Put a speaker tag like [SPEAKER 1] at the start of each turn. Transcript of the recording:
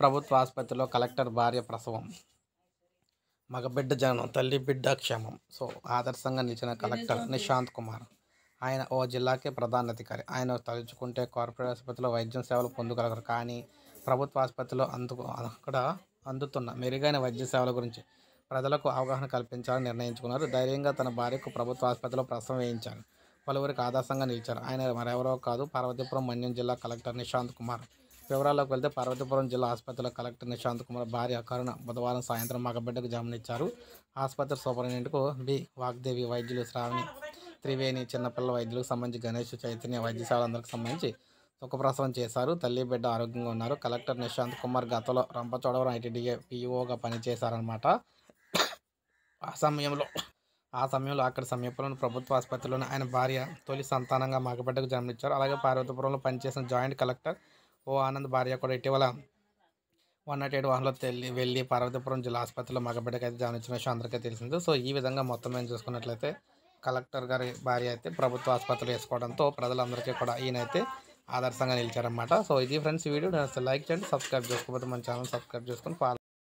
[SPEAKER 1] ప్రభుత్వ ఆసుపత్రిలో కలెక్టర్ భార్య ప్రసవం మగబిడ్డ జనం తల్లి బిడ్డ క్షేమం సో ఆదర్శంగా నిలిచిన కలెక్టర్ నిశాంత్ కుమార్ ఆయన ఓ జిల్లాకే ప్రధాన అధికారి ఆయన తలుచుకుంటే కార్పొరేట్ ఆసుపత్రిలో వైద్యం సేవలు పొందగలరు కానీ ప్రభుత్వ ఆసుపత్రిలో అందుకు అక్కడ అందుతున్న మెరుగైన వైద్య సేవల గురించి ప్రజలకు అవగాహన కల్పించాలని నిర్ణయించుకున్నారు ధైర్యంగా తన భార్యకు ప్రభుత్వ ఆసుపత్రిలో ప్రసవం వేయించారు పలువురికి ఆదర్శంగా నిలిచారు ఆయన మరెవరో కాదు పార్వతీపురం మన్యం జిల్లా కలెక్టర్ నిశాంత్ కుమార్ వివరాల్లోకి వెళ్తే పార్వతీపురం జిల్లా ఆసుపత్రిలో కలెక్టర్ నిశాంత్ కుమార్ భార్య కరుణ బుధవారం సాయంత్రం మగ బిడ్డకు ఆసుపత్రి సూపరింటెంట్కు బి వాగ్దేవి వైద్యులు శ్రావణి త్రివేణి చిన్నపిల్లల వైద్యులకు సంబంధించి గణేష్ చైతన్య వైద్యశాలందరికి సంబంధించి సుఖప్రసవం చేశారు తల్లి బిడ్డ ఆరోగ్యంగా ఉన్నారు కలెక్టర్ నిశాంత్ కుమార్ గతంలో రంపచోడవరం ఐటీడీఏ పీఓగా పనిచేశారనమాట ఆ సమయంలో ఆ సమయంలో అక్కడ సమీపంలోని ప్రభుత్వ ఆసుపత్రిలోనే ఆయన భార్య తొలి సంతానంగా మగబిడ్డకు జన్మనిచ్చారు అలాగే పార్వతీపురంలో పనిచేసిన జాయింట్ కలెక్టర్ ఓ ఆనంద్ భార్య కూడా ఇటీవల వన్ నాట్ ఎయిట్ వన్లో తెలి వెళ్ళి పార్వతీపురం జిల్లా ఆసుపత్రిలో మగబిడ్డకి అయితే జానించిన విషయం అందరికీ తెలిసింది సో ఈ విధంగా మొత్తం మేము చూసుకున్నట్లయితే కలెక్టర్ గారి భార్య అయితే ప్రభుత్వ ఆసుపత్రులు వేసుకోవడంతో ప్రజలందరికీ కూడా ఈయనైతే ఆదర్శంగా నిలిచారనమాట సో ఇది ఫ్రెండ్స్ వీడియో నేను లైక్ చేయండి సబ్స్క్రైబ్ చేసుకోకపోతే మన ఛానల్ సబ్స్క్రైబ్ చేసుకుని